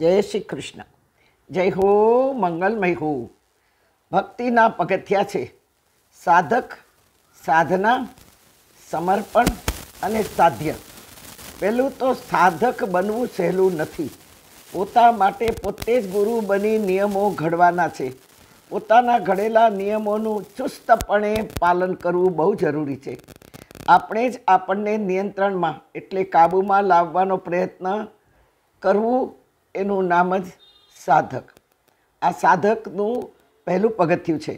જય શ્રી કૃષ્ણ જય હો મંગલમય હો ભક્તિના પગથિયા છે સાધક સાધના સમર્પણ અને સાધ્ય પહેલું તો સાધક બનવું સહેલું નથી પોતા માટે પોતે જ ગુરુ બની નિયમો ઘડવાના છે પોતાના ઘડેલા નિયમોનું ચુસ્તપણે પાલન કરવું બહુ જરૂરી છે આપણે જ આપણને નિયંત્રણમાં એટલે કાબૂમાં લાવવાનો પ્રયત્ન કરવું એનું નામ જ સાધક આ સાધકનું પહેલું પગથિયું છે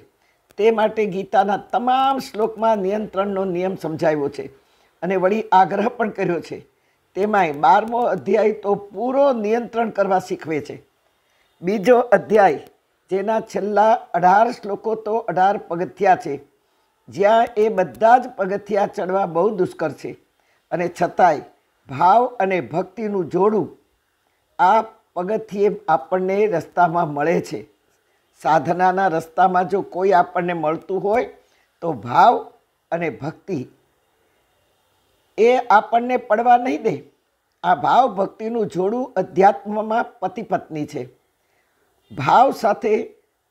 તે માટે ગીતાના તમામ શ્લોકમાં નિયંત્રણનો નિયમ સમજાવ્યો છે અને વળી આગ્રહ પણ કર્યો છે તેમાંય બારમો અધ્યાય તો પૂરો નિયંત્રણ કરવા શીખવે છે બીજો અધ્યાય જેના છેલ્લા અઢાર શ્લોકો તો અઢાર પગથિયા છે જ્યાં એ બધા જ પગથિયા ચડવા બહુ દુષ્કર છે અને છતાંય ભાવ અને ભક્તિનું જોડું આ પગથીએ આપણને રસ્તામાં મળે છે સાધનાના રસ્તામાં જો કોઈ આપણને મળતું હોય તો ભાવ અને ભક્તિ એ આપણને પડવા નહીં દે આ ભાવ ભક્તિનું જોડું અધ્યાત્મમાં પતિ પત્ની છે ભાવ સાથે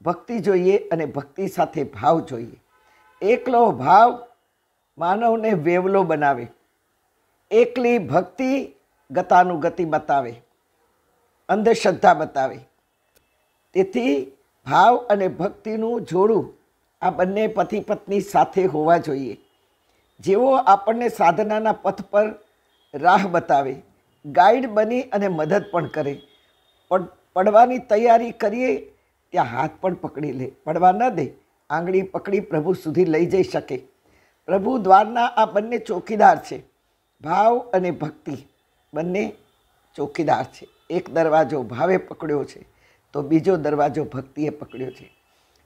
ભક્તિ જોઈએ અને ભક્તિ સાથે ભાવ જોઈએ એકલો ભાવ માનવને વેવલો બનાવે એકલી ભક્તિ ગતાનુગતિ બતાવે અંધશ્રદ્ધા બતાવી તેથી ભાવ અને ભક્તિનું જોડું આ બંને પતિ પત્ની સાથે હોવા જોઈએ જેઓ આપણને સાધનાના પથ પર રાહ બતાવે ગાઈડ બની અને મદદ પણ કરે પડવાની તૈયારી કરીએ ત્યાં હાથ પણ પકડી લે પડવા ન દે આંગળી પકડી પ્રભુ સુધી લઈ જઈ શકે પ્રભુ દ્વારના આ બંને ચોકીદાર છે ભાવ અને ભક્તિ બંને ચોકીદાર છે એક દરવાજો ભાવે પકડ્યો છે તો બીજો દરવાજો ભક્તિએ પકડ્યો છે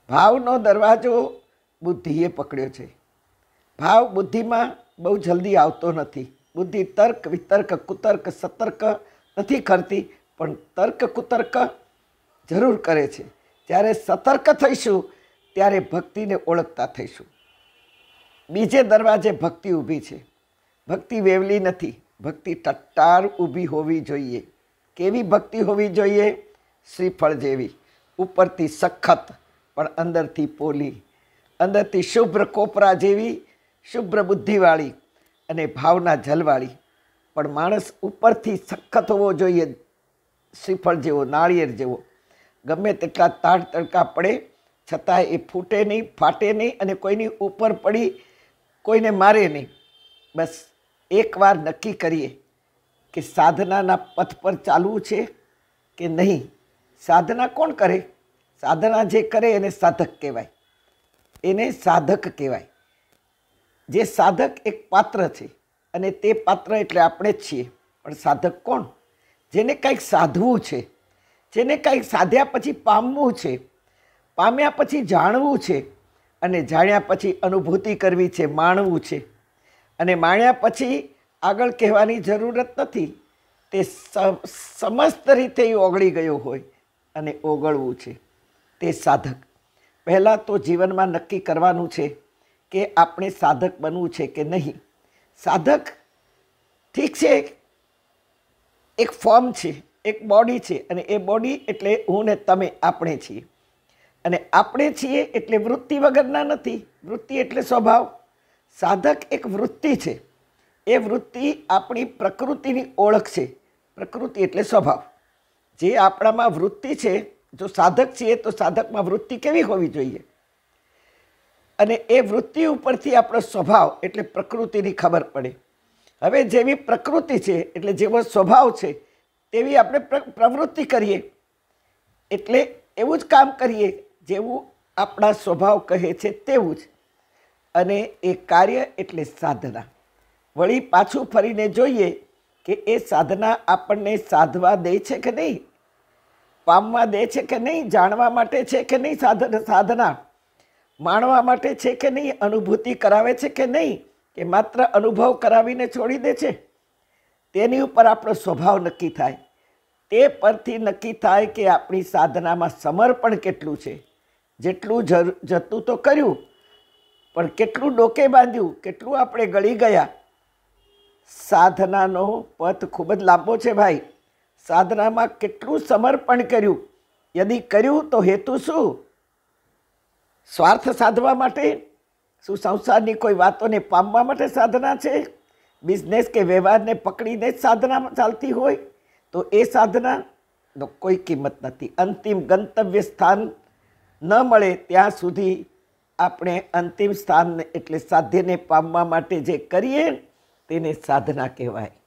ભાવનો દરવાજો બુદ્ધિએ પકડ્યો છે ભાવ બુદ્ધિમાં બહુ જલ્દી આવતો નથી બુદ્ધિ તર્ક વિતર્ક કુતર્ક સતર્ક નથી કરતી પણ તર્ક કુતર્ક જરૂર કરે છે જ્યારે સતર્ક થઈશું ત્યારે ભક્તિને ઓળખતા થઈશું બીજે દરવાજે ભક્તિ ઊભી છે ભક્તિ વેવલી નથી ભક્તિ ટટ્ટાર ઊભી હોવી જોઈએ કેવી ભક્તિ હોવી જોઈએ શ્રીફળ જેવી ઉપરથી સખત પણ અંદરથી પોલી અંદરથી શુભ્ર કોપરા જેવી શુભ્ર બુદ્ધિવાળી અને ભાવના જલવાળી પણ માણસ ઉપરથી સખત હોવો જોઈએ શ્રીફળ જેવો નાળિયેર જેવો ગમે તેટલા તાટ તડકા પડે છતાં એ ફૂટે નહીં ફાટે નહીં અને કોઈની ઉપર પડી કોઈને મારે નહીં બસ એકવાર નક્કી કરીએ કે સાધનાના પથ પર ચાલવું છે કે નહીં સાધના કોણ કરે સાધના જે કરે એને સાધક કહેવાય એને સાધક કહેવાય જે સાધક એક પાત્ર છે અને તે પાત્ર એટલે આપણે જ છીએ પણ સાધક કોણ જેને કંઈક સાધવું છે જેને કંઈક સાધ્યા પછી પામવું છે પામ્યા પછી જાણવું છે અને જાણ્યા પછી અનુભૂતિ કરવી છે માણવું છે અને માણ્યા પછી આગળ કહેવાની જરૂરત નથી તે સમસ્ત રીતે ઓગળી ગયો હોય અને ઓગળવું છે તે સાધક પહેલાં તો જીવનમાં નક્કી કરવાનું છે કે આપણે સાધક બનવું છે કે નહીં સાધક ઠીક છે એક ફોર્મ છે એક બોડી છે અને એ બોડી એટલે હું ને તમે આપણે છીએ અને આપણે છીએ એટલે વૃત્તિ વગરના નથી વૃત્તિ એટલે સ્વભાવ સાધક એક વૃત્તિ છે એ વૃત્તિ આપણી પ્રકૃતિની ઓળખ છે પ્રકૃતિ એટલે સ્વભાવ જે આપણામાં વૃત્તિ છે જો સાધક છીએ તો સાધકમાં વૃત્તિ કેવી હોવી જોઈએ અને એ વૃત્તિ ઉપરથી આપણો સ્વભાવ એટલે પ્રકૃતિની ખબર પડે હવે જેવી પ્રકૃતિ છે એટલે જેવો સ્વભાવ છે તેવી આપણે પ્રવૃત્તિ કરીએ એટલે એવું જ કામ કરીએ જેવું આપણા સ્વભાવ કહે છે તેવું જ અને એ કાર્ય એટલે સાધના વળી પાછું ફરીને જોઈએ કે એ સાધના આપણને સાધવા દે છે કે નહીં પામવા દે છે કે નહીં જાણવા માટે છે કે નહીં સાધન સાધના માણવા માટે છે કે નહીં અનુભૂતિ કરાવે છે કે નહીં કે માત્ર અનુભવ કરાવીને છોડી દે છે તેની ઉપર આપણો સ્વભાવ નક્કી થાય તે પરથી નક્કી થાય કે આપણી સાધનામાં સમર્પણ કેટલું છે જેટલું જતું તો કર્યું પણ કેટલું ડોકે બાંધ્યું કેટલું આપણે ગળી ગયા સાધનાનો પથ ખૂબ જ લાંબો છે ભાઈ સાધનામાં કેટલું સમર્પણ કર્યું યદિ કર્યું તો હેતુ શું સ્વાર્થ સાધવા માટે શું સંસારની કોઈ વાતોને પામવા માટે સાધના છે બિઝનેસ કે વ્યવહારને પકડીને જ સાધના ચાલતી હોય તો એ સાધનાનો કોઈ કિંમત નથી અંતિમ ગંતવ્ય સ્થાન ન મળે ત્યાં સુધી આપણે અંતિમ સ્થાન એટલે સાધ્યને પામવા માટે જે કરીએ તેને સાધના કહેવાય